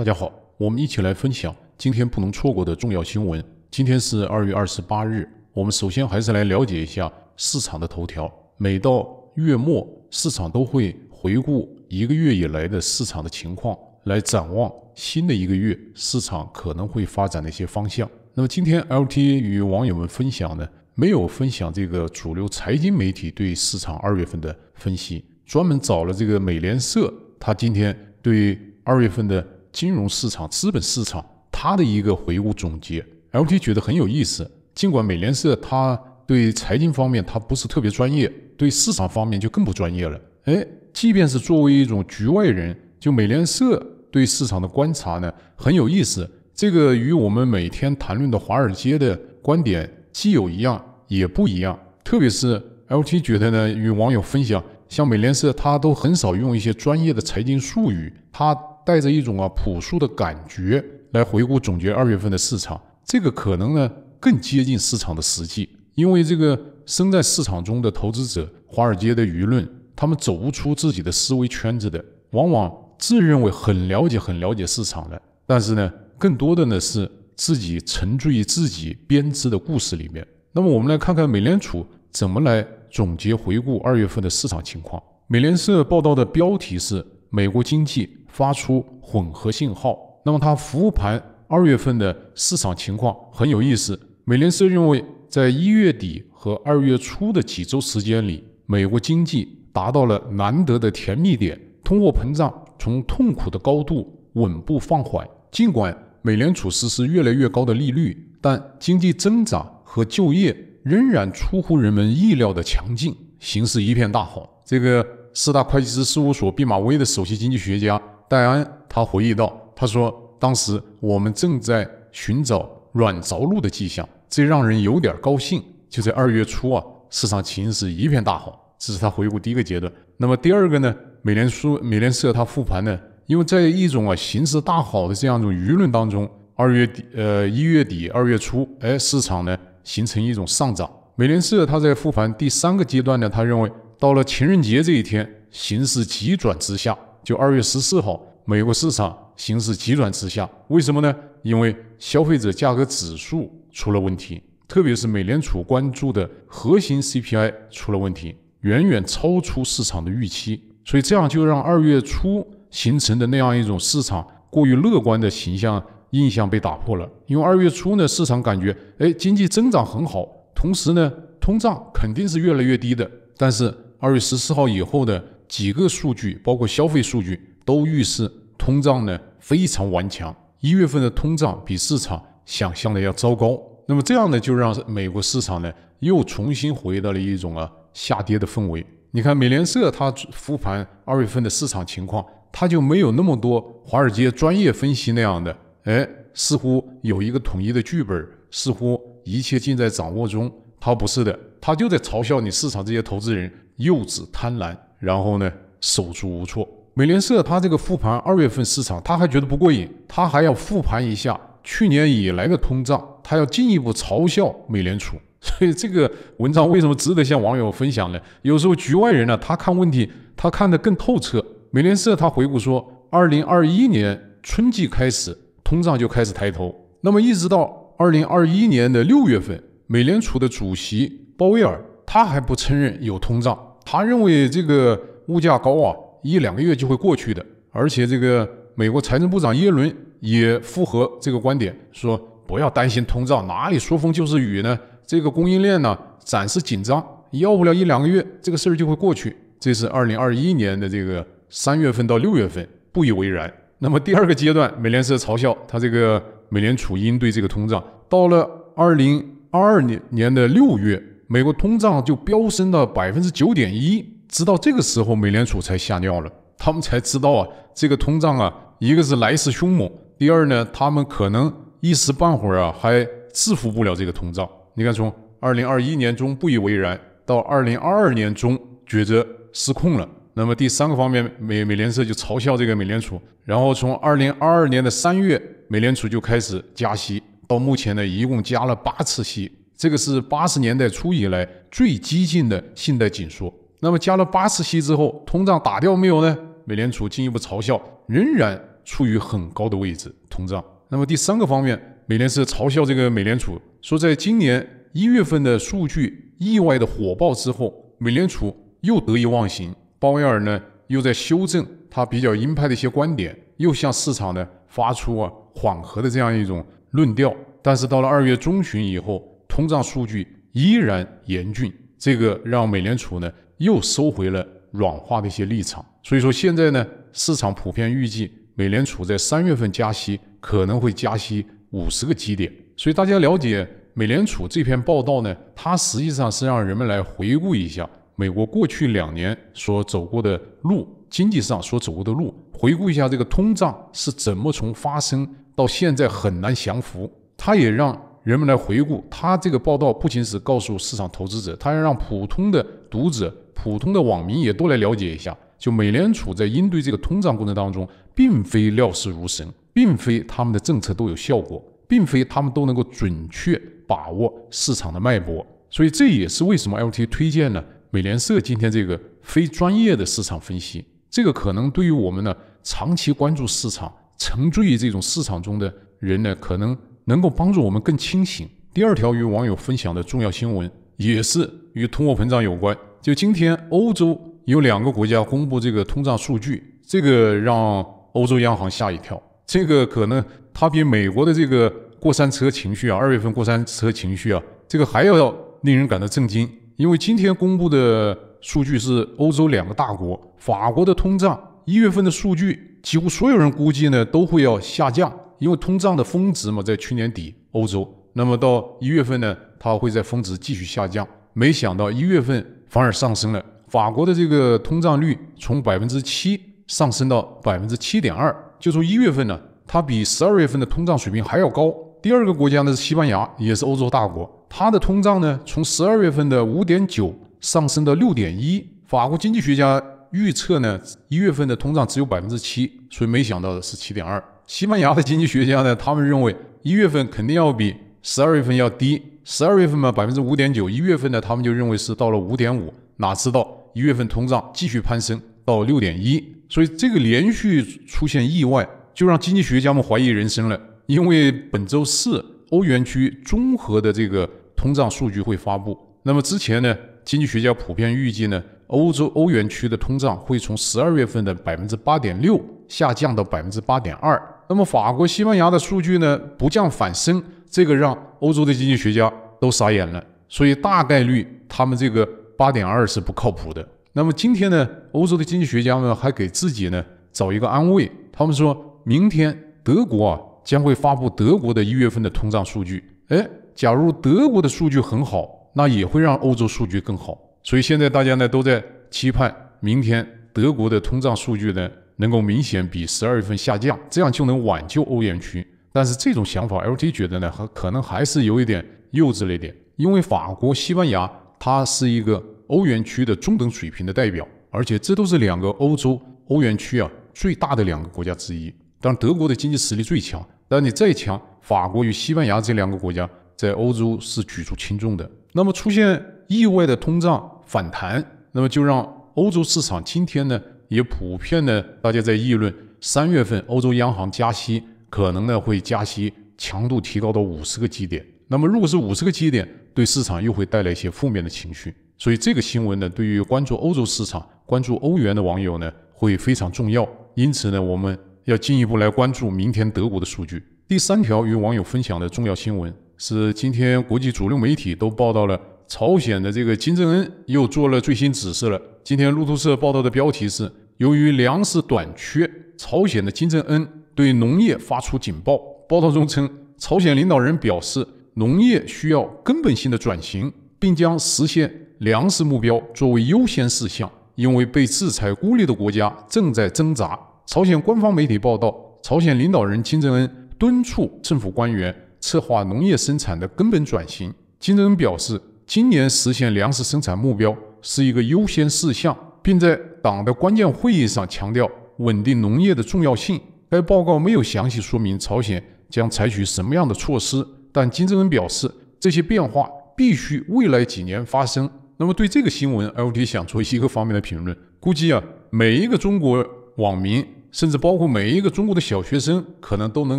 大家好，我们一起来分享今天不能错过的重要新闻。今天是二月二十八日，我们首先还是来了解一下市场的头条。每到月末，市场都会回顾一个月以来的市场的情况，来展望新的一个月市场可能会发展的一些方向。那么今天，LT 与网友们分享呢，没有分享这个主流财经媒体对市场二月份的分析，专门找了这个美联社，他今天对二月份的。金融市场、资本市场，他的一个回顾总结，LT 觉得很有意思。尽管美联社他对财经方面他不是特别专业，对市场方面就更不专业了。哎，即便是作为一种局外人，就美联社对市场的观察呢很有意思。这个与我们每天谈论的华尔街的观点既有一样，也不一样。特别是 LT 觉得呢，与网友分享，像美联社他都很少用一些专业的财经术语，他。带着一种啊朴素的感觉来回顾总结二月份的市场，这个可能呢更接近市场的实际，因为这个生在市场中的投资者，华尔街的舆论，他们走不出自己的思维圈子的，往往自认为很了解、很了解市场了，但是呢，更多的呢是自己沉醉于自己编织的故事里面。那么我们来看看美联储怎么来总结回顾二月份的市场情况。美联社报道的标题是：美国经济。发出混合信号。那么，它复盘二月份的市场情况很有意思。美联社认为，在一月底和二月初的几周时间里，美国经济达到了难得的甜蜜点，通货膨胀从痛苦的高度稳步放缓。尽管美联储实施越来越高的利率，但经济增长和就业仍然出乎人们意料的强劲，形势一片大好。这个四大会计师事务所毕马威的首席经济学家。戴安，他回忆道：“他说：“当时我们正在寻找软着陆的迹象，这让人有点高兴。就在二月初啊，市场情势一片大好。”这是他回顾第一个阶段。那么第二个呢？美联储美联储他复盘呢，因为在一种啊形势大好的这样一种舆论当中，二月底呃一月底二月初，哎，市场呢形成一种上涨。美联社他在复盘第三个阶段呢，他认为到了情人节这一天，形势急转直下，就二月十四号。美国市场形势急转直下，为什么呢？因为消费者价格指数出了问题，特别是美联储关注的核心 CPI 出了问题，远远超出市场的预期。所以这样就让二月初形成的那样一种市场过于乐观的形象印象被打破了。因为二月初呢，市场感觉哎经济增长很好，同时呢通胀肯定是越来越低的。但是二月十四号以后的几个数据，包括消费数据，都预示。通胀呢非常顽强，一月份的通胀比市场想象的要糟糕。那么这样呢，就让美国市场呢又重新回到了一种啊下跌的氛围。你看美联社它复盘二月份的市场情况，它就没有那么多华尔街专业分析那样的，哎，似乎有一个统一的剧本，似乎一切尽在掌握中。它不是的，它就在嘲笑你市场这些投资人幼稚贪婪，然后呢手足无措。美联社他这个复盘二月份市场，他还觉得不过瘾，他还要复盘一下去年以来的通胀，他要进一步嘲笑美联储。所以这个文章为什么值得向网友分享呢？有时候局外人呢，他看问题他看得更透彻。美联社他回顾说，二零二一年春季开始，通胀就开始抬头，那么一直到二零二一年的六月份，美联储的主席鲍威尔他还不承认有通胀，他认为这个物价高啊。一两个月就会过去的，而且这个美国财政部长耶伦也符合这个观点，说不要担心通胀，哪里说风就是雨呢？这个供应链呢暂时紧张，要不了一两个月，这个事儿就会过去。这是二零二一年的这个三月份到六月份，不以为然。那么第二个阶段，美联社嘲笑他这个美联储应对这个通胀，到了二零二二年年的六月，美国通胀就飙升到百分之九点一。直到这个时候，美联储才吓尿了，他们才知道啊，这个通胀啊，一个是来势凶猛，第二呢，他们可能一时半会儿啊还制服不了这个通胀。你看，从二零二一年中不以为然，到二零二二年中觉得失控了。那么第三个方面，美美联社就嘲笑这个美联储。然后从二零二二年的三月，美联储就开始加息，到目前呢一共加了八次息，这个是八十年代初以来最激进的信贷紧缩。那么加了八次息之后，通胀打掉没有呢？美联储进一步嘲笑，仍然处于很高的位置。通胀。那么第三个方面，美联是嘲笑这个美联储，说在今年一月份的数据意外的火爆之后，美联储又得意忘形，鲍威尔呢又在修正他比较鹰派的一些观点，又向市场呢发出啊缓和的这样一种论调。但是到了二月中旬以后，通胀数据依然严峻，这个让美联储呢。又收回了软化的一些立场，所以说现在呢，市场普遍预计美联储在三月份加息可能会加息五十个基点。所以大家了解美联储这篇报道呢，它实际上是让人们来回顾一下美国过去两年所走过的路，经济上所走过的路，回顾一下这个通胀是怎么从发生到现在很难降服。它也让人们来回顾，它这个报道不仅是告诉市场投资者，它要让普通的读者。普通的网民也都来了解一下，就美联储在应对这个通胀过程当中，并非料事如神，并非他们的政策都有效果，并非他们都能够准确把握市场的脉搏。所以这也是为什么 L T 推荐呢？美联社今天这个非专业的市场分析，这个可能对于我们呢长期关注市场、沉醉于这种市场中的人呢，可能能够帮助我们更清醒。第二条与网友分享的重要新闻，也是与通货膨胀有关。就今天，欧洲有两个国家公布这个通胀数据，这个让欧洲央行吓一跳。这个可能它比美国的这个过山车情绪啊，二月份过山车情绪啊，这个还要令人感到震惊。因为今天公布的数据是欧洲两个大国法国的通胀一月份的数据，几乎所有人估计呢都会要下降，因为通胀的峰值嘛在去年底欧洲，那么到一月份呢，它会在峰值继续下降。没想到一月份。反而上升了。法国的这个通胀率从百分之七上升到百分之七点二，就从一月份呢，它比十二月份的通胀水平还要高。第二个国家呢是西班牙，也是欧洲大国，它的通胀呢从十二月份的五点九上升到六点一。法国经济学家预测呢，一月份的通胀只有百分之七，所以没想到的是七点二。西班牙的经济学家呢，他们认为一月份肯定要比十二月份要低。十二月份嘛，百分之五点九，一月份呢，他们就认为是到了五点五，哪知道一月份通胀继续攀升到六点一，所以这个连续出现意外，就让经济学家们怀疑人生了。因为本周四，欧元区综合的这个通胀数据会发布，那么之前呢，经济学家普遍预计呢，欧洲欧元区的通胀会从十二月份的百分之八点六下降到百分之八点二。那么法国、西班牙的数据呢？不降反升，这个让欧洲的经济学家都傻眼了。所以大概率他们这个八点二是不靠谱的。那么今天呢，欧洲的经济学家们还给自己呢找一个安慰，他们说明天德国啊将会发布德国的一月份的通胀数据。哎，假如德国的数据很好，那也会让欧洲数据更好。所以现在大家呢都在期盼明天德国的通胀数据呢。能够明显比十二月份下降，这样就能挽救欧元区。但是这种想法，L.T. 觉得呢，可能还是有一点幼稚了一点。因为法国、西班牙，它是一个欧元区的中等水平的代表，而且这都是两个欧洲欧元区啊最大的两个国家之一。然，德国的经济实力最强，但你再强，法国与西班牙这两个国家在欧洲是举足轻重的。那么出现意外的通胀反弹，那么就让欧洲市场今天呢？也普遍呢，大家在议论三月份欧洲央行加息可能呢会加息强度提高到五十个基点。那么如果是五十个基点，对市场又会带来一些负面的情绪。所以这个新闻呢，对于关注欧洲市场、关注欧元的网友呢，会非常重要。因此呢，我们要进一步来关注明天德国的数据。第三条与网友分享的重要新闻是，今天国际主流媒体都报道了朝鲜的这个金正恩又做了最新指示了。今天路透社报道的标题是。由于粮食短缺，朝鲜的金正恩对农业发出警报。报道中称，朝鲜领导人表示，农业需要根本性的转型，并将实现粮食目标作为优先事项。因为被制裁孤立的国家正在挣扎。朝鲜官方媒体报道，朝鲜领导人金正恩敦促政府官员策划农业生产的根本转型。金正恩表示，今年实现粮食生产目标是一个优先事项，并在。党的关键会议上强调稳定农业的重要性。该报告没有详细说明朝鲜将采取什么样的措施，但金正恩表示这些变化必须未来几年发生。那么，对这个新闻，LT 想做一个方面的评论。估计啊，每一个中国网民，甚至包括每一个中国的小学生，可能都能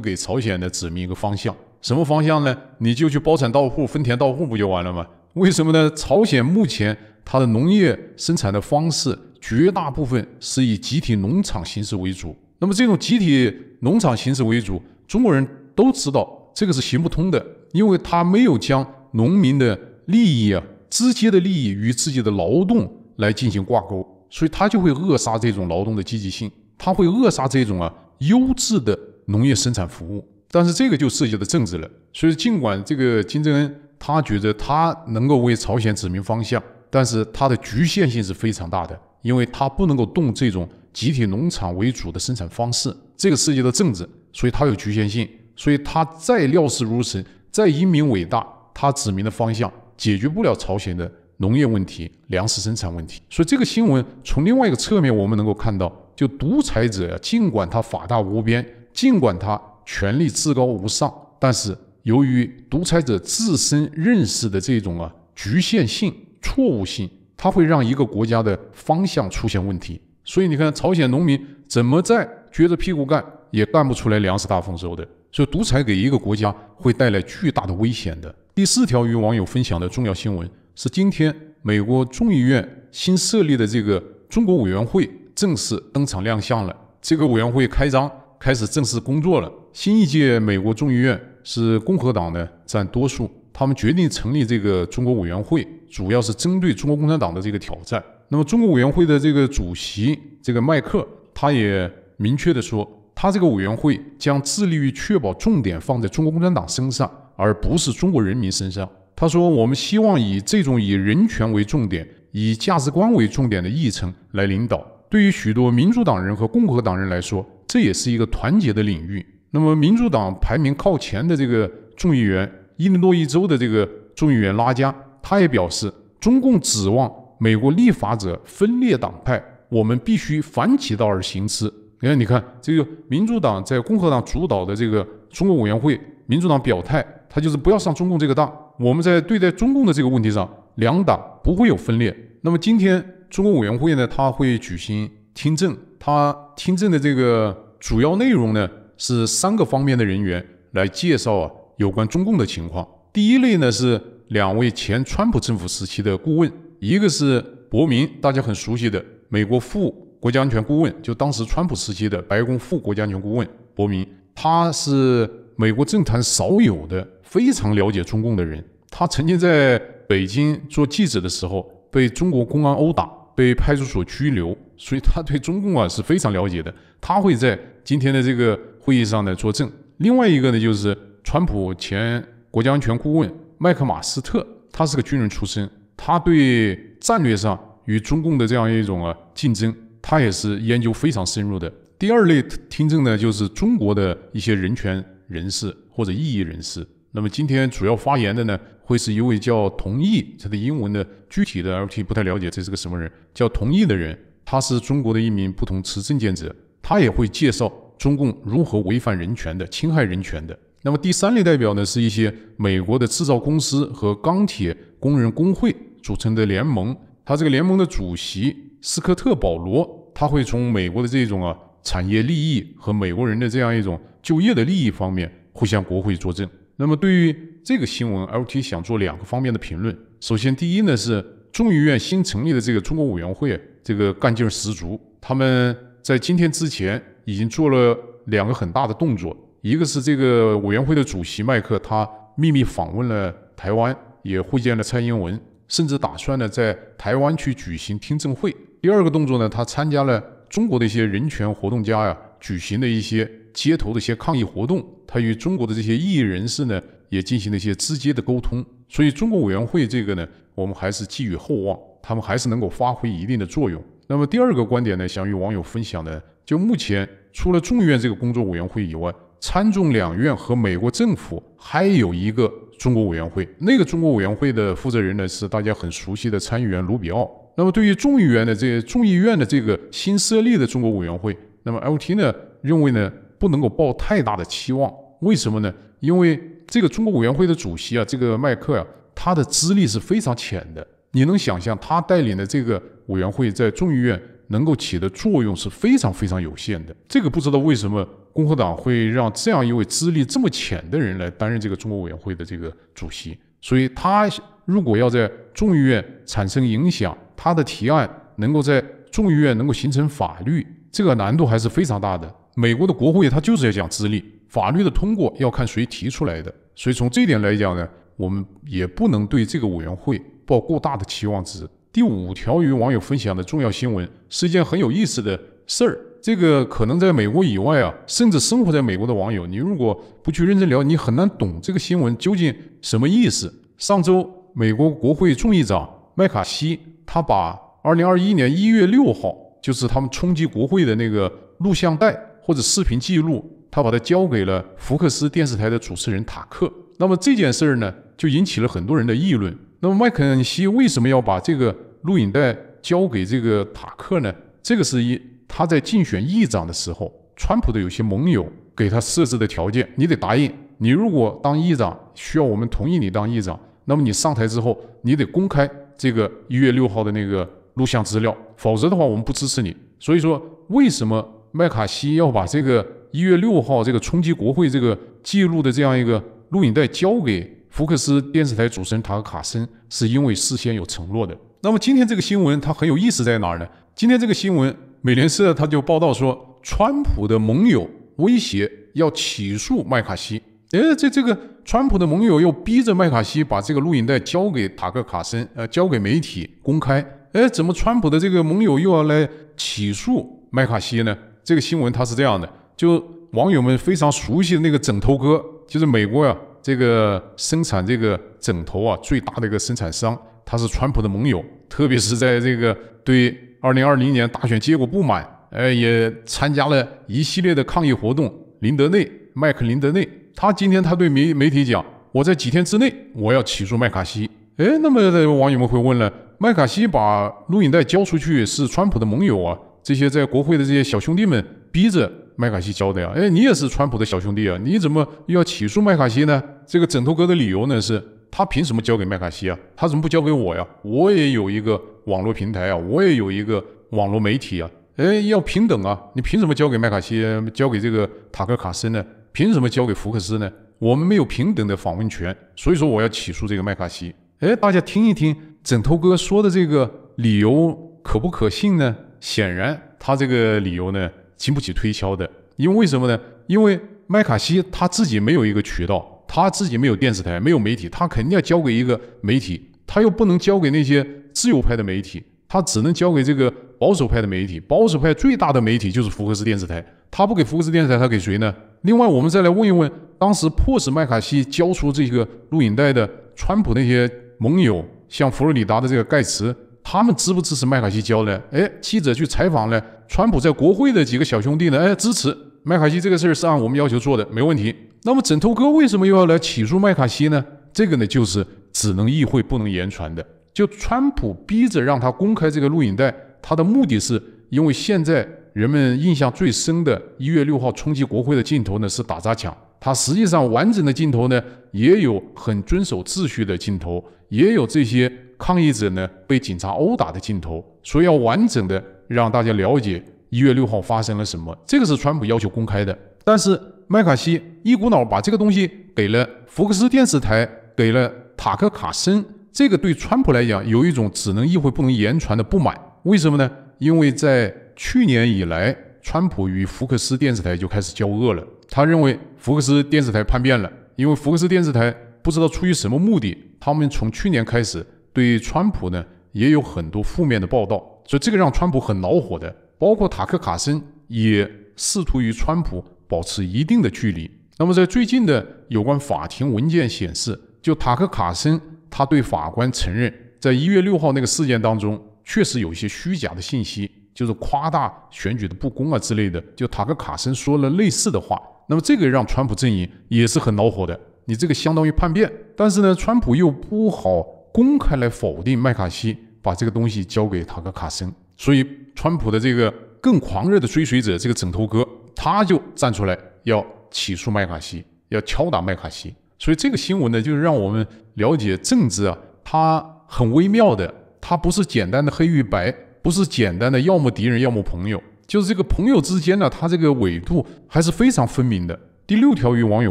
给朝鲜的指明一个方向。什么方向呢？你就去包产到户、分田到户，不就完了吗？为什么呢？朝鲜目前。它的农业生产的方式，绝大部分是以集体农场形式为主。那么这种集体农场形式为主，中国人都知道这个是行不通的，因为它没有将农民的利益啊，直接的利益与自己的劳动来进行挂钩，所以它就会扼杀这种劳动的积极性，它会扼杀这种啊优质的农业生产服务。但是这个就涉及到政治了，所以尽管这个金正恩他觉得他能够为朝鲜指明方向。但是它的局限性是非常大的，因为它不能够动这种集体农场为主的生产方式。这个涉及的政治，所以它有局限性。所以它再料事如神，再英明伟大，它指明的方向解决不了朝鲜的农业问题、粮食生产问题。所以这个新闻从另外一个侧面，我们能够看到，就独裁者呀，尽管他法大无边，尽管他权力至高无上，但是由于独裁者自身认识的这种啊局限性。错误性，它会让一个国家的方向出现问题。所以你看，朝鲜农民怎么再撅着屁股干，也干不出来粮食大丰收的。所以独裁给一个国家会带来巨大的危险的。第四条与网友分享的重要新闻是：今天美国众议院新设立的这个中国委员会正式登场亮相了。这个委员会开张，开始正式工作了。新一届美国众议院是共和党呢占多数，他们决定成立这个中国委员会。主要是针对中国共产党的这个挑战。那么，中国委员会的这个主席这个麦克，他也明确的说，他这个委员会将致力于确保重点放在中国共产党身上，而不是中国人民身上。他说：“我们希望以这种以人权为重点、以价值观为重点的议程来领导。对于许多民主党人和共和党人来说，这也是一个团结的领域。那么，民主党排名靠前的这个众议员，伊利诺伊州的这个众议员拉加。”他也表示，中共指望美国立法者分裂党派，我们必须反其道而行之。你看，你看这个民主党在共和党主导的这个中国委员会，民主党表态，他就是不要上中共这个当。我们在对待中共的这个问题上，两党不会有分裂。那么今天中国委员会呢，他会举行听证，他听证的这个主要内容呢，是三个方面的人员来介绍啊有关中共的情况。第一类呢是。两位前川普政府时期的顾问，一个是伯明，大家很熟悉的美国副国家安全顾问，就当时川普时期的白宫副国家安全顾问伯明，他是美国政坛少有的非常了解中共的人。他曾经在北京做记者的时候，被中国公安殴打，被派出所拘留，所以他对中共啊是非常了解的。他会在今天的这个会议上呢作证。另外一个呢，就是川普前国家安全顾问。麦克马斯特，他是个军人出身，他对战略上与中共的这样一种啊竞争，他也是研究非常深入的。第二类听证呢，就是中国的一些人权人士或者异议人士。那么今天主要发言的呢，会是一位叫同意，他的英文的具体的 LT 不太了解，这是个什么人？叫同意的人，他是中国的一名不同持证件者，他也会介绍中共如何违反人权的、侵害人权的。那么第三类代表呢，是一些美国的制造公司和钢铁工人工会组成的联盟。他这个联盟的主席斯科特·保罗，他会从美国的这种啊产业利益和美国人的这样一种就业的利益方面，会向国会作证。那么对于这个新闻，LT 想做两个方面的评论。首先，第一呢是众议院新成立的这个中国委员会，这个干劲儿十足。他们在今天之前已经做了两个很大的动作。一个是这个委员会的主席麦克，他秘密访问了台湾，也会见了蔡英文，甚至打算呢在台湾去举行听证会。第二个动作呢，他参加了中国的一些人权活动家呀举行的一些街头的一些抗议活动，他与中国的这些异议人士呢也进行了一些直接的沟通。所以中国委员会这个呢，我们还是寄予厚望，他们还是能够发挥一定的作用。那么第二个观点呢，想与网友分享的，就目前除了众议院这个工作委员会以外。参众两院和美国政府还有一个中国委员会，那个中国委员会的负责人呢是大家很熟悉的参议员卢比奥。那么对于众议员的这众议院的这个新设立的中国委员会，那么 L.T 呢认为呢不能够抱太大的期望。为什么呢？因为这个中国委员会的主席啊，这个麦克啊，他的资历是非常浅的。你能想象他带领的这个委员会在众议院能够起的作用是非常非常有限的。这个不知道为什么。共和党会让这样一位资历这么浅的人来担任这个中国委员会的这个主席，所以他如果要在众议院产生影响，他的提案能够在众议院能够形成法律，这个难度还是非常大的。美国的国会它就是要讲资历，法律的通过要看谁提出来的，所以从这一点来讲呢，我们也不能对这个委员会抱过大的期望值。第五条与网友分享的重要新闻是一件很有意思的事儿。这个可能在美国以外啊，甚至生活在美国的网友，你如果不去认真聊，你很难懂这个新闻究竟什么意思。上周，美国国会众议长麦卡锡，他把二零二一年一月六号，就是他们冲击国会的那个录像带或者视频记录，他把它交给了福克斯电视台的主持人塔克。那么这件事儿呢，就引起了很多人的议论。那么麦肯锡为什么要把这个录影带交给这个塔克呢？这个是一。他在竞选议长的时候，川普的有些盟友给他设置的条件，你得答应。你如果当议长需要我们同意你当议长，那么你上台之后，你得公开这个一月六号的那个录像资料，否则的话我们不支持你。所以说，为什么麦卡锡要把这个一月六号这个冲击国会这个记录的这样一个录影带交给福克斯电视台主持人塔克卡森，是因为事先有承诺的。那么今天这个新闻它很有意思在哪儿呢？今天这个新闻。美联社他就报道说，川普的盟友威胁要起诉麦卡锡。哎，这这个川普的盟友又逼着麦卡锡把这个录影带交给塔克卡森，呃，交给媒体公开。哎，怎么川普的这个盟友又要来起诉麦卡锡呢？这个新闻它是这样的，就网友们非常熟悉的那个枕头哥，就是美国呀这个生产这个枕头啊最大的一个生产商，他是川普的盟友，特别是在这个对。二零二零年大选结果不满，呃，也参加了一系列的抗议活动。林德内，麦克林德内，他今天他对媒媒体讲：“我在几天之内，我要起诉麦卡锡。”哎，那么网友们会问了：麦卡锡把录影带交出去是川普的盟友啊？这些在国会的这些小兄弟们逼着麦卡锡交的呀？哎，你也是川普的小兄弟啊？你怎么又要起诉麦卡锡呢？这个枕头哥的理由呢是？他凭什么交给麦卡锡啊？他怎么不交给我呀？我也有一个网络平台啊，我也有一个网络媒体啊。哎，要平等啊！你凭什么交给麦卡锡？交给这个塔克卡森呢？凭什么交给福克斯呢？我们没有平等的访问权，所以说我要起诉这个麦卡锡。哎，大家听一听，枕头哥说的这个理由可不可信呢？显然，他这个理由呢，经不起推敲的。因为为什么呢？因为麦卡锡他自己没有一个渠道。他自己没有电视台，没有媒体，他肯定要交给一个媒体。他又不能交给那些自由派的媒体，他只能交给这个保守派的媒体。保守派最大的媒体就是福克斯电视台。他不给福克斯电视台，他给谁呢？另外，我们再来问一问，当时迫使麦卡锡交出这个录影带的川普那些盟友，像佛罗里达的这个盖茨，他们支不支持麦卡锡交呢？哎，记者去采访了川普在国会的几个小兄弟呢，哎，支持麦卡锡这个事儿是按我们要求做的，没问题。那么，枕头哥为什么又要来起诉麦卡锡呢？这个呢，就是只能意会不能言传的。就川普逼着让他公开这个录影带，他的目的是因为现在人们印象最深的一月六号冲击国会的镜头呢是打砸抢，他实际上完整的镜头呢也有很遵守秩序的镜头，也有这些抗议者呢被警察殴打的镜头，所以要完整的让大家了解一月六号发生了什么。这个是川普要求公开的，但是。麦卡锡一股脑把这个东西给了福克斯电视台，给了塔克·卡森。这个对川普来讲有一种只能意会不能言传的不满。为什么呢？因为在去年以来，川普与福克斯电视台就开始交恶了。他认为福克斯电视台叛变了，因为福克斯电视台不知道出于什么目的，他们从去年开始对川普呢也有很多负面的报道，所以这个让川普很恼火的。包括塔克·卡森也试图与川普。保持一定的距离。那么，在最近的有关法庭文件显示，就塔克卡森，他对法官承认，在一月六号那个事件当中，确实有一些虚假的信息，就是夸大选举的不公啊之类的。就塔克卡森说了类似的话，那么这个让川普阵营也是很恼火的。你这个相当于叛变，但是呢，川普又不好公开来否定麦卡锡，把这个东西交给塔克卡森，所以川普的这个更狂热的追随者，这个枕头哥。他就站出来要起诉麦卡锡，要敲打麦卡锡，所以这个新闻呢，就是让我们了解政治啊，它很微妙的，它不是简单的黑与白，不是简单的要么敌人要么朋友，就是这个朋友之间呢，它这个纬度还是非常分明的。第六条与网友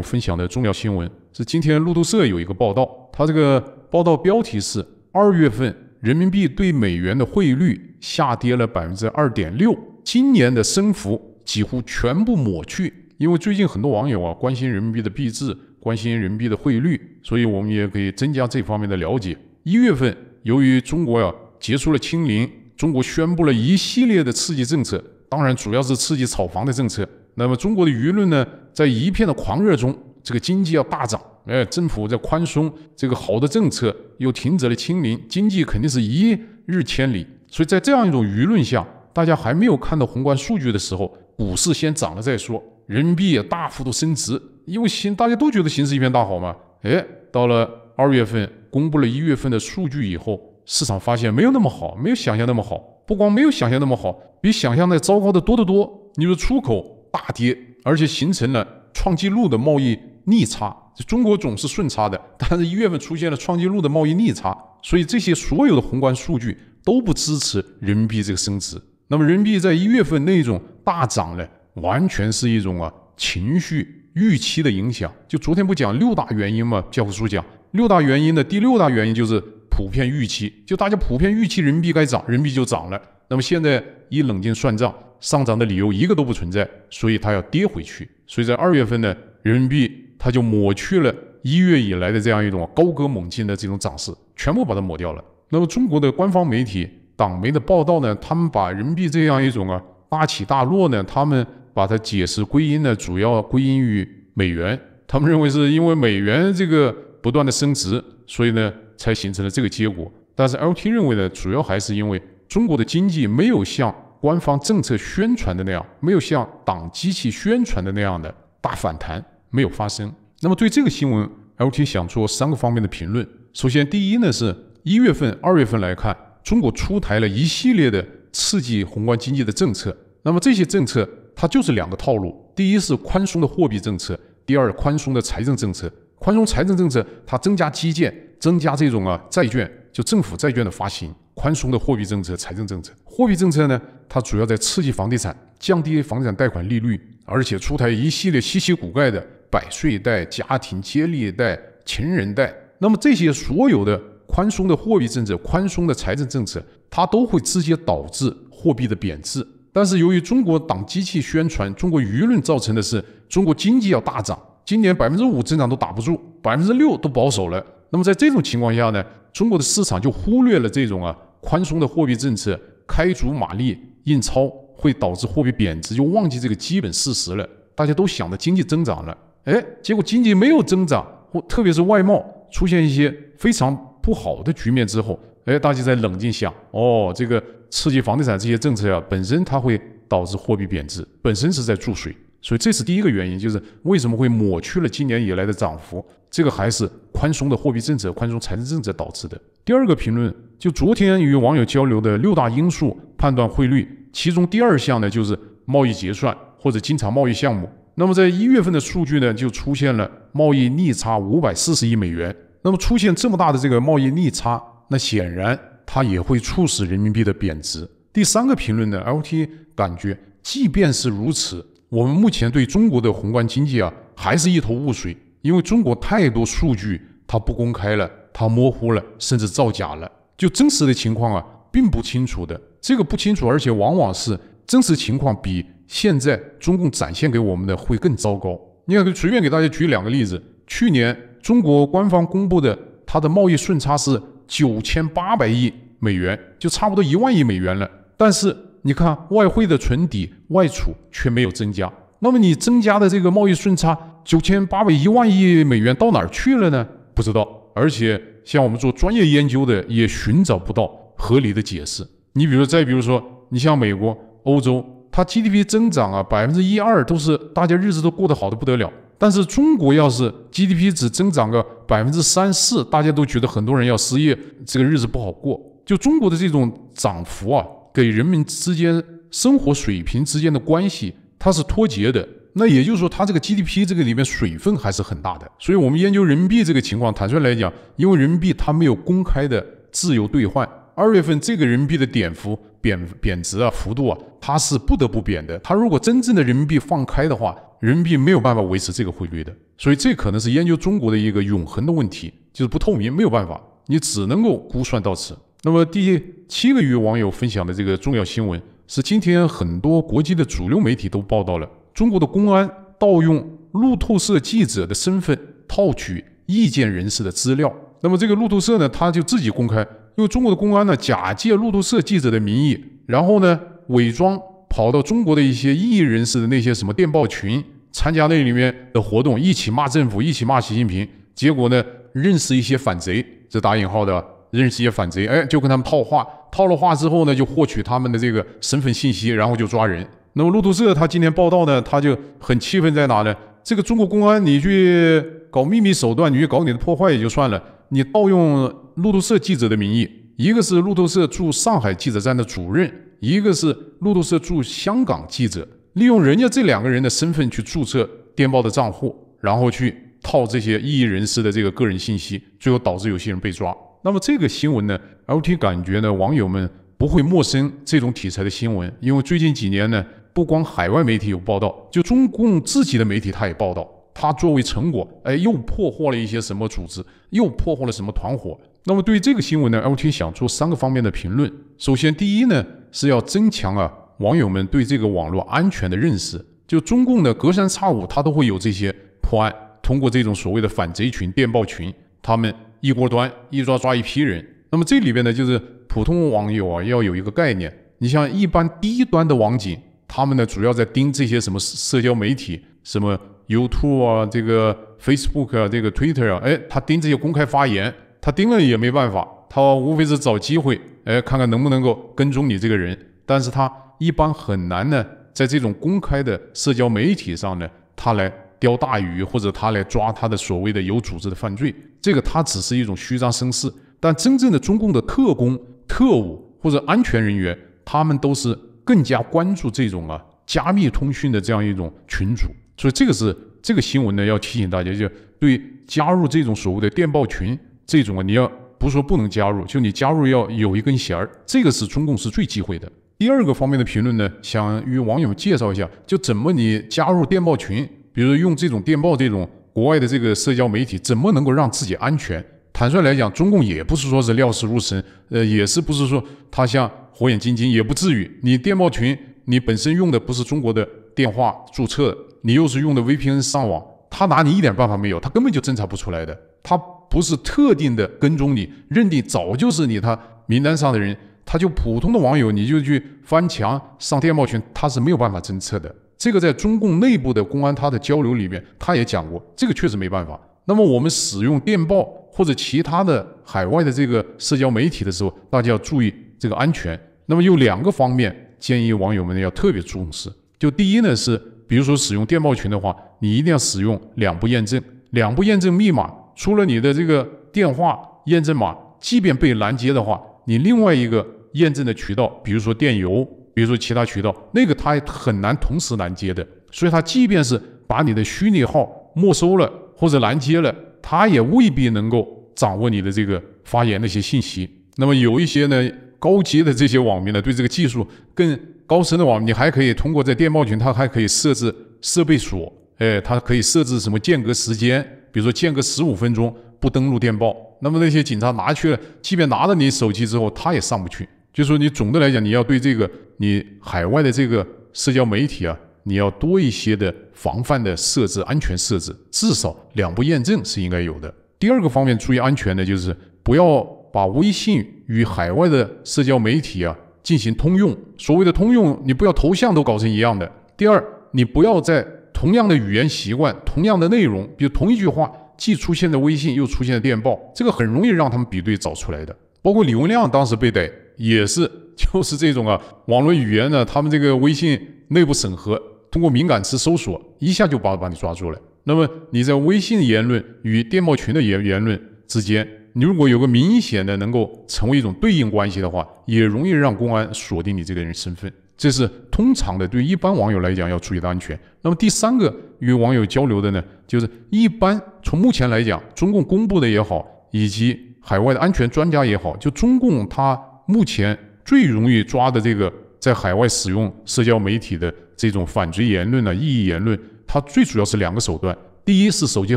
分享的重要新闻是，今天路透社有一个报道，它这个报道标题是二月份人民币对美元的汇率下跌了百分之二点六，今年的升幅。几乎全部抹去，因为最近很多网友啊关心人民币的币值，关心人民币的汇率，所以我们也可以增加这方面的了解。一月份，由于中国呀结束了清零，中国宣布了一系列的刺激政策，当然主要是刺激炒房的政策。那么中国的舆论呢，在一片的狂热中，这个经济要大涨，哎，政府在宽松，这个好的政策又停止了清零，经济肯定是一日千里。所以在这样一种舆论下，大家还没有看到宏观数据的时候。股市先涨了再说，人民币也大幅度升值，因为形大家都觉得形势一片大好嘛。哎，到了二月份，公布了一月份的数据以后，市场发现没有那么好，没有想象那么好。不光没有想象那么好，比想象的糟糕的多得多。你说出口大跌，而且形成了创纪录的贸易逆差。中国总是顺差的，但是一月份出现了创纪录的贸易逆差，所以这些所有的宏观数据都不支持人民币这个升值。那么人民币在一月份那种大涨呢，完全是一种啊情绪预期的影响。就昨天不讲六大原因嘛，教科书讲六大原因的第六大原因就是普遍预期，就大家普遍预期人民币该涨，人民币就涨了。那么现在一冷静算账，上涨的理由一个都不存在，所以它要跌回去。所以在二月份呢，人民币它就抹去了一月以来的这样一种高歌猛进的这种涨势，全部把它抹掉了。那么中国的官方媒体。党媒的报道呢？他们把人民币这样一种啊大起大落呢，他们把它解释归因呢，主要归因于美元。他们认为是因为美元这个不断的升值，所以呢才形成了这个结果。但是 LT 认为呢，主要还是因为中国的经济没有像官方政策宣传的那样，没有像党机器宣传的那样的大反弹没有发生。那么对这个新闻，LT 想做三个方面的评论。首先，第一呢，是一月份、二月份来看。中国出台了一系列的刺激宏观经济的政策，那么这些政策它就是两个套路：第一是宽松的货币政策，第二宽松的财政政策。宽松财政政策它增加基建，增加这种啊债券，就政府债券的发行；宽松的货币政策、财政政策，货币政策呢它主要在刺激房地产，降低房地产贷款利率，而且出台一系列稀奇古怪的百税贷、家庭接力贷、情人贷，那么这些所有的。宽松的货币政策、宽松的财政政策，它都会直接导致货币的贬值。但是由于中国党机器宣传、中国舆论造成的是中国经济要大涨，今年百分之五增长都打不住，百分之六都保守了。那么在这种情况下呢，中国的市场就忽略了这种啊宽松的货币政策，开足马力印钞会导致货币贬值，就忘记这个基本事实了。大家都想着经济增长了，哎，结果经济没有增长，或特别是外贸出现一些非常。不好的局面之后，哎，大家在冷静想，哦，这个刺激房地产这些政策呀，本身它会导致货币贬值，本身是在注水，所以这是第一个原因，就是为什么会抹去了今年以来的涨幅，这个还是宽松的货币政策、宽松财政政策导致的。第二个评论，就昨天与网友交流的六大因素判断汇率，其中第二项呢就是贸易结算或者经常贸易项目，那么在一月份的数据呢就出现了贸易逆差五百四十亿美元。那么出现这么大的这个贸易逆差，那显然它也会促使人民币的贬值。第三个评论呢，LT 感觉，即便是如此，我们目前对中国的宏观经济啊，还是一头雾水，因为中国太多数据它不公开了，它模糊了，甚至造假了，就真实的情况啊，并不清楚的。这个不清楚，而且往往是真实情况比现在中共展现给我们的会更糟糕。你看，随便给大家举两个例子，去年。中国官方公布的它的贸易顺差是九千八百亿美元，就差不多一万亿美元了。但是你看外汇的存底外储却没有增加，那么你增加的这个贸易顺差九千八百一万亿美元到哪去了呢？不知道。而且像我们做专业研究的也寻找不到合理的解释。你比如再比如说，你像美国、欧洲，它 GDP 增长啊，百分之一二都是大家日子都过得好的不得了。但是中国要是 GDP 只增长个百分之三四，大家都觉得很多人要失业，这个日子不好过。就中国的这种涨幅啊，给人民之间生活水平之间的关系，它是脱节的。那也就是说，它这个 GDP 这个里面水分还是很大的。所以我们研究人民币这个情况，坦率来讲，因为人民币它没有公开的自由兑换，二月份这个人民币的点幅。贬贬值啊，幅度啊，它是不得不贬的。它如果真正的人民币放开的话，人民币没有办法维持这个汇率的。所以这可能是研究中国的一个永恒的问题，就是不透明，没有办法，你只能够估算到此。那么第七个与网友分享的这个重要新闻，是今天很多国际的主流媒体都报道了，中国的公安盗用路透社记者的身份套取意见人士的资料。那么这个路透社呢，他就自己公开。因为中国的公安呢，假借路透社记者的名义，然后呢，伪装跑到中国的一些异人士的那些什么电报群，参加那里面的活动，一起骂政府，一起骂习近平。结果呢，认识一些反贼，这打引号的，认识一些反贼，哎，就跟他们套话，套了话之后呢，就获取他们的这个身份信息，然后就抓人。那么路透社他今天报道呢，他就很气愤在哪呢？这个中国公安，你去搞秘密手段，你去搞你的破坏也就算了。你盗用路透社记者的名义，一个是路透社驻上海记者站的主任，一个是路透社驻香港记者，利用人家这两个人的身份去注册电报的账户，然后去套这些异议人士的这个个人信息，最后导致有些人被抓。那么这个新闻呢？LT 感觉呢，网友们不会陌生这种题材的新闻，因为最近几年呢，不光海外媒体有报道，就中共自己的媒体他也报道。他作为成果，哎，又破获了一些什么组织，又破获了什么团伙。那么对于这个新闻呢，LT 想出三个方面的评论。首先，第一呢是要增强啊网友们对这个网络安全的认识。就中共呢，隔三差五他都会有这些破案，通过这种所谓的反贼群、电报群，他们一锅端一抓抓一批人。那么这里边呢，就是普通网友啊要有一个概念。你像一般低端的网警，他们呢主要在盯这些什么社交媒体，什么。YouTube 啊，这个 Facebook 啊，这个 Twitter 啊，哎，他盯这些公开发言，他盯了也没办法，他无非是找机会，哎，看看能不能够跟踪你这个人，但是他一般很难呢，在这种公开的社交媒体上呢，他来钓大鱼，或者他来抓他的所谓的有组织的犯罪，这个他只是一种虚张声势。但真正的中共的特工、特务或者安全人员，他们都是更加关注这种啊加密通讯的这样一种群组。所以这个是这个新闻呢，要提醒大家，就对加入这种所谓的电报群这种啊，你要不是说不能加入，就你加入要有一根弦儿。这个是中共是最忌讳的。第二个方面的评论呢，想与网友介绍一下，就怎么你加入电报群，比如用这种电报这种国外的这个社交媒体，怎么能够让自己安全？坦率来讲，中共也不是说是料事如神，呃，也是不是说他像火眼金睛，也不至于。你电报群你本身用的不是中国的电话注册。你又是用的 VPN 上网，他拿你一点办法没有，他根本就侦查不出来的。他不是特定的跟踪你，认定早就是你他名单上的人，他就普通的网友，你就去翻墙上电报群，他是没有办法侦测的。这个在中共内部的公安他的交流里面，他也讲过，这个确实没办法。那么我们使用电报或者其他的海外的这个社交媒体的时候，大家要注意这个安全。那么有两个方面建议网友们要特别重视，就第一呢是。比如说使用电报群的话，你一定要使用两步验证。两步验证密码除了你的这个电话验证码，即便被拦截的话，你另外一个验证的渠道，比如说电邮，比如说其他渠道，那个它很难同时拦截的。所以，它即便是把你的虚拟号没收了或者拦截了，它也未必能够掌握你的这个发言的一些信息。那么，有一些呢高级的这些网民呢，对这个技术更。高深的网，你还可以通过在电报群，它还可以设置设备锁，哎，它可以设置什么间隔时间，比如说间隔十五分钟不登录电报，那么那些警察拿去了，即便拿了你手机之后，他也上不去。就说你总的来讲，你要对这个你海外的这个社交媒体啊，你要多一些的防范的设置、安全设置，至少两步验证是应该有的。第二个方面注意安全的就是不要把微信与海外的社交媒体啊。进行通用，所谓的通用，你不要头像都搞成一样的。第二，你不要在同样的语言习惯、同样的内容，比如同一句话既出现在微信又出现在电报，这个很容易让他们比对找出来的。包括李文亮当时被逮也是，就是这种啊，网络语言呢，他们这个微信内部审核通过敏感词搜索，一下就把把你抓住了。那么你在微信言论与电报群的言言论之间。你如果有个明显的能够成为一种对应关系的话，也容易让公安锁定你这个人身份。这是通常的，对一般网友来讲要注意的安全。那么第三个与网友交流的呢，就是一般从目前来讲，中共公布的也好，以及海外的安全专家也好，就中共他目前最容易抓的这个在海外使用社交媒体的这种反追言论啊、异议言论，它最主要是两个手段：第一是手机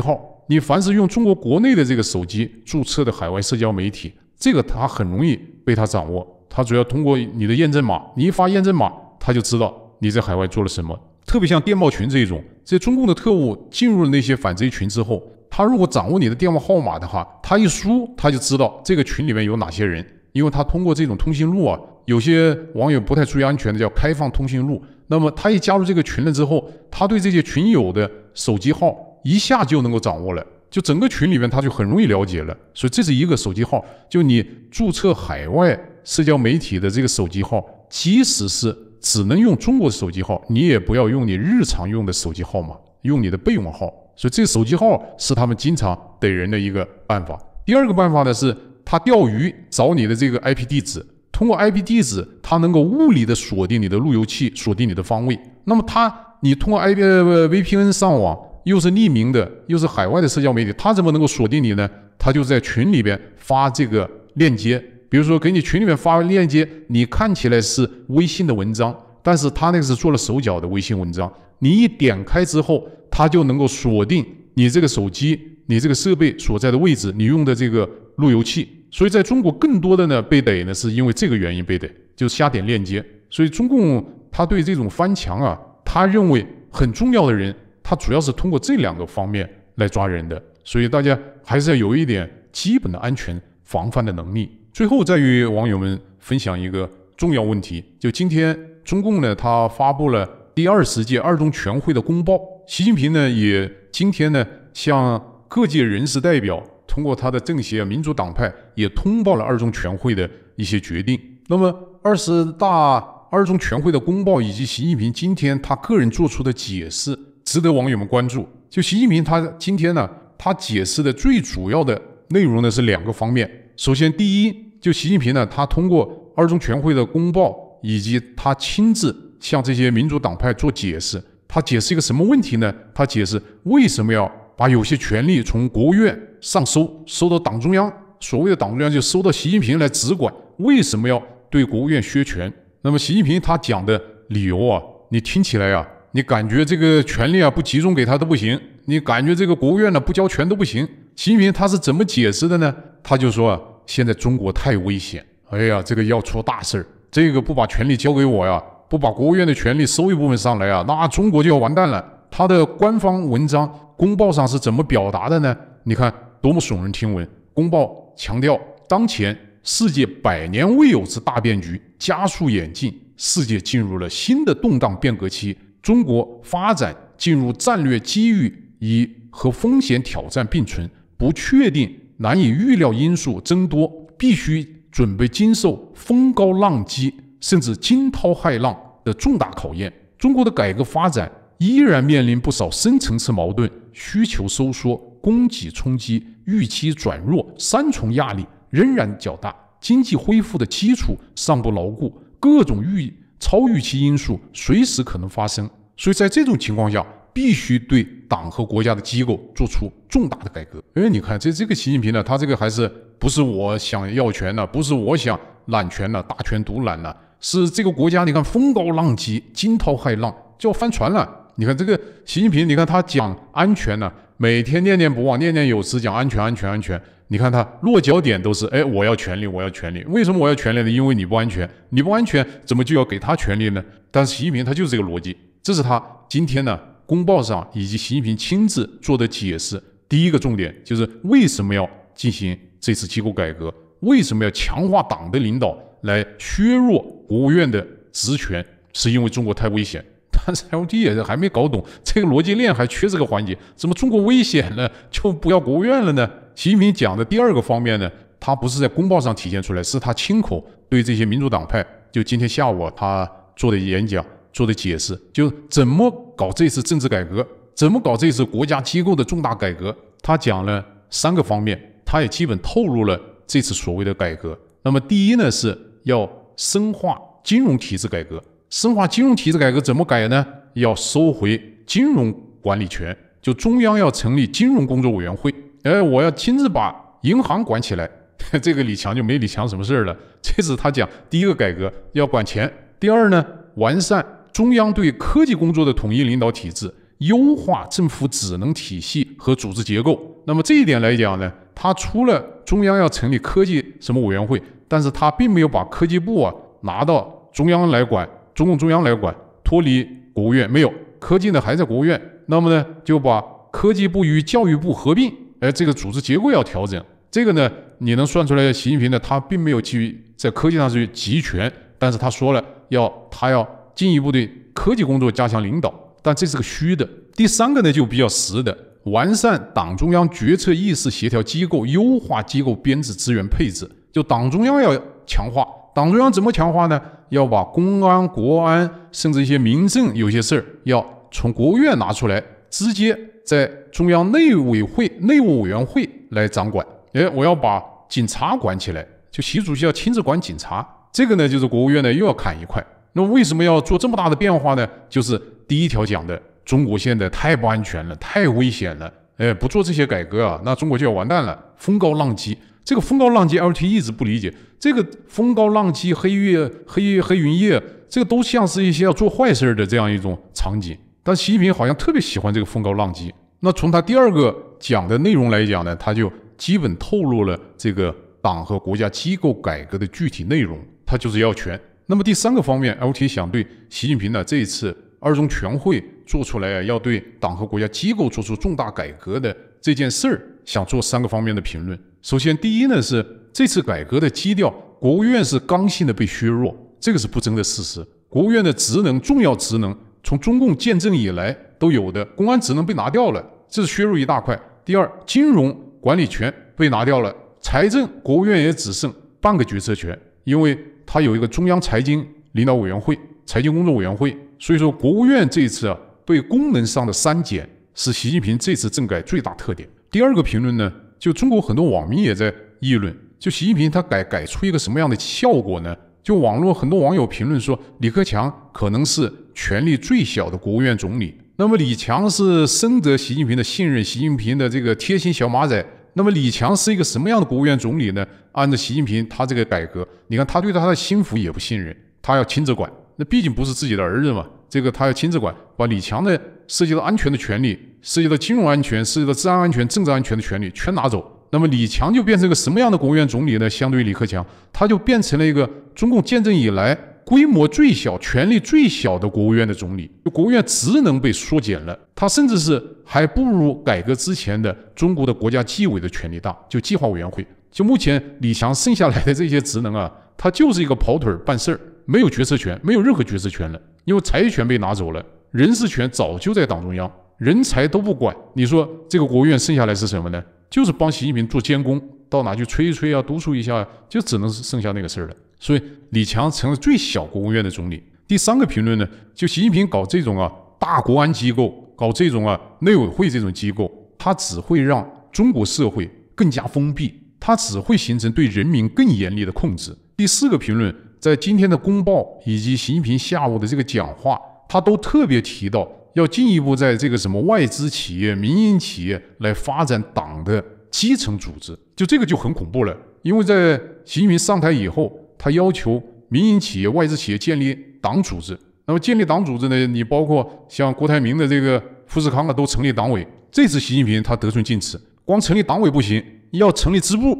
号。你凡是用中国国内的这个手机注册的海外社交媒体，这个他很容易被他掌握。他主要通过你的验证码，你一发验证码，他就知道你在海外做了什么。特别像电报群这一种，在中共的特务进入了那些反贼群之后，他如果掌握你的电话号码的话，他一输他就知道这个群里面有哪些人，因为他通过这种通讯录啊，有些网友不太注意安全的叫开放通讯录。那么他一加入这个群了之后，他对这些群友的手机号。一下就能够掌握了，就整个群里面他就很容易了解了，所以这是一个手机号，就你注册海外社交媒体的这个手机号，即使是只能用中国手机号，你也不要用你日常用的手机号码，用你的备用号。所以这个手机号是他们经常逮人的一个办法。第二个办法呢是，他钓鱼找你的这个 IP 地址，通过 IP 地址，他能够物理的锁定你的路由器，锁定你的方位。那么他你通过 I p VPN 上网。又是匿名的，又是海外的社交媒体，他怎么能够锁定你呢？他就在群里边发这个链接，比如说给你群里面发链接，你看起来是微信的文章，但是他那个是做了手脚的微信文章，你一点开之后，他就能够锁定你这个手机、你这个设备所在的位置、你用的这个路由器。所以在中国，更多的呢被逮呢是因为这个原因被逮，就瞎点链接。所以中共他对这种翻墙啊，他认为很重要的人。他主要是通过这两个方面来抓人的，所以大家还是要有一点基本的安全防范的能力。最后，再与网友们分享一个重要问题：就今天中共呢，他发布了第二十届二中全会的公报，习近平呢也今天呢向各界人士代表，通过他的政协、民主党派也通报了二中全会的一些决定。那么二十大二中全会的公报以及习近平今天他个人做出的解释。值得网友们关注。就习近平他今天呢，他解释的最主要的内容呢是两个方面。首先，第一，就习近平呢，他通过二中全会的公报以及他亲自向这些民主党派做解释，他解释一个什么问题呢？他解释为什么要把有些权力从国务院上收，收到党中央。所谓的党中央就收到习近平来直管。为什么要对国务院削权？那么习近平他讲的理由啊，你听起来啊，你感觉这个权力啊不集中给他都不行，你感觉这个国务院呢不交权都不行。习近平他是怎么解释的呢？他就说啊，现在中国太危险，哎呀，这个要出大事儿，这个不把权力交给我呀，不把国务院的权力收一部分上来啊，那中国就要完蛋了。他的官方文章公报上是怎么表达的呢？你看多么耸人听闻！公报强调，当前世界百年未有之大变局加速演进，世界进入了新的动荡变革期。中国发展进入战略机遇已和风险挑战并存、不确定、难以预料因素增多，必须准备经受风高浪急甚至惊涛骇浪的重大考验。中国的改革发展依然面临不少深层次矛盾，需求收缩、供给冲击、预期转弱三重压力仍然较大，经济恢复的基础尚不牢固，各种预。超预期因素随时可能发生，所以在这种情况下，必须对党和国家的机构做出重大的改革。为你看这这个习近平呢，他这个还是不是我想要权呢？不是我想揽权呢？大权独揽呢？是这个国家？你看风高浪急、惊涛骇浪就要翻船了。你看这个习近平，你看他讲安全呢。每天念念不忘，念念有词，讲安全，安全，安全。你看他落脚点都是，哎，我要权利，我要权利。为什么我要权利呢？因为你不安全，你不安全，怎么就要给他权利呢？但是习近平他就是这个逻辑，这是他今天呢公报上以及习近平亲自做的解释。第一个重点就是为什么要进行这次机构改革，为什么要强化党的领导来削弱国务院的职权，是因为中国太危险。但是 L D 也是还没搞懂这个逻辑链还缺这个环节，怎么中国危险了就不要国务院了呢？习近平讲的第二个方面呢，他不是在公报上体现出来，是他亲口对这些民主党派，就今天下午他做的演讲做的解释，就怎么搞这次政治改革，怎么搞这次国家机构的重大改革，他讲了三个方面，他也基本透露了这次所谓的改革。那么第一呢，是要深化金融体制改革。深化金融体制改革怎么改呢？要收回金融管理权，就中央要成立金融工作委员会。哎，我要亲自把银行管起来，这个李强就没李强什么事儿了。这是他讲第一个改革要管钱。第二呢，完善中央对科技工作的统一领导体制，优化政府职能体系和组织结构。那么这一点来讲呢，他除了中央要成立科技什么委员会，但是他并没有把科技部啊拿到中央来管。中共中央来管，脱离国务院没有科技呢，还在国务院。那么呢，就把科技部与教育部合并，哎，这个组织结构要调整。这个呢，你能算出来，习近平呢，他并没有基于在科技上去集权，但是他说了，要他要进一步对科技工作加强领导，但这是个虚的。第三个呢，就比较实的，完善党中央决策意识协调机构，优化机构编制资源配置，就党中央要强化，党中央怎么强化呢？要把公安、国安，甚至一些民政有些事儿，要从国务院拿出来，直接在中央内委会、内务委员会来掌管。哎，我要把警察管起来，就习主席要亲自管警察。这个呢，就是国务院呢又要砍一块。那为什么要做这么大的变化呢？就是第一条讲的，中国现在太不安全了，太危险了。哎，不做这些改革啊，那中国就要完蛋了。风高浪急，这个风高浪急，L T 一直不理解。这个风高浪急、黑月黑黑云夜，这个都像是一些要做坏事的这样一种场景。但习近平好像特别喜欢这个风高浪急。那从他第二个讲的内容来讲呢，他就基本透露了这个党和国家机构改革的具体内容，他就是要权。那么第三个方面，L T 想对习近平呢这一次二中全会做出来要对党和国家机构做出重大改革的这件事儿，想做三个方面的评论。首先，第一呢是。这次改革的基调，国务院是刚性的被削弱，这个是不争的事实。国务院的职能，重要职能从中共建政以来都有的，公安职能被拿掉了，这是削弱一大块。第二，金融管理权被拿掉了，财政国务院也只剩半个决策权，因为它有一个中央财经领导委员会、财经工作委员会。所以说，国务院这一次啊，对功能上的删减是习近平这次政改最大特点。第二个评论呢，就中国很多网民也在议论。就习近平他改改出一个什么样的效果呢？就网络很多网友评论说，李克强可能是权力最小的国务院总理。那么李强是深得习近平的信任，习近平的这个贴心小马仔。那么李强是一个什么样的国务院总理呢？按照习近平他这个改革，你看他对他的心腹也不信任，他要亲自管。那毕竟不是自己的儿子嘛，这个他要亲自管，把李强的涉及到安全的权利、涉及到金融安全、涉及到治安安全、政治安全的权利全拿走。那么李强就变成一个什么样的国务院总理呢？相对于李克强，他就变成了一个中共建政以来规模最小、权力最小的国务院的总理。就国务院职能被缩减了，他甚至是还不如改革之前的中国的国家纪委的权力大。就计划委员会，就目前李强剩下来的这些职能啊，他就是一个跑腿儿办事儿，没有决策权，没有任何决策权了，因为财权被拿走了，人事权早就在党中央，人才都不管。你说这个国务院剩下来是什么呢？就是帮习近平做监工，到哪去吹一吹啊，督促一下，就只能是剩下那个事儿了。所以李强成了最小国务院的总理。第三个评论呢，就习近平搞这种啊大国安机构，搞这种啊内委会这种机构，他只会让中国社会更加封闭，他只会形成对人民更严厉的控制。第四个评论，在今天的公报以及习近平下午的这个讲话，他都特别提到。要进一步在这个什么外资企业、民营企业来发展党的基层组织，就这个就很恐怖了。因为在习近平上台以后，他要求民营企业、外资企业建立党组织。那么建立党组织呢？你包括像郭台铭的这个富士康啊，都成立党委。这次习近平他得寸进尺，光成立党委不行，要成立支部。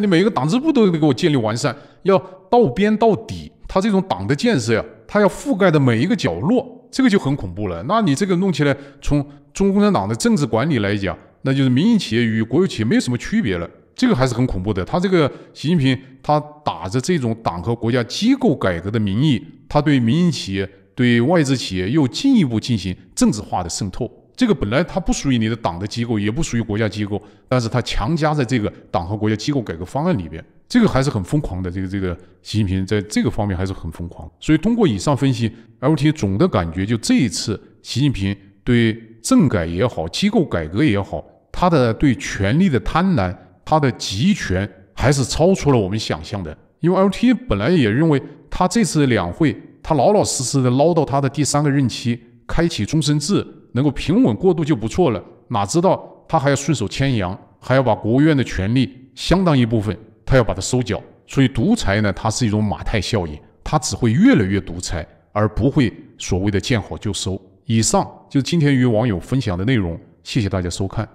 你 每一个党支部都得给我建立完善，要到边到底。他这种党的建设呀，他要覆盖的每一个角落。这个就很恐怖了。那你这个弄起来，从中共共产党的政治管理来讲，那就是民营企业与国有企业没有什么区别了。这个还是很恐怖的。他这个习近平，他打着这种党和国家机构改革的名义，他对民营企业、对外资企业又进一步进行政治化的渗透。这个本来它不属于你的党的机构，也不属于国家机构，但是它强加在这个党和国家机构改革方案里边。这个还是很疯狂的，这个这个习近平在这个方面还是很疯狂。所以通过以上分析，L T 总的感觉就这一次习近平对政改也好，机构改革也好，他的对权力的贪婪，他的集权还是超出了我们想象的。因为 L T 本来也认为他这次两会，他老老实实的捞到他的第三个任期，开启终身制，能够平稳过渡就不错了。哪知道他还要顺手牵羊，还要把国务院的权力相当一部分。他要把它收缴，所以独裁呢，它是一种马太效应，它只会越来越独裁，而不会所谓的见好就收。以上就是今天与网友分享的内容，谢谢大家收看。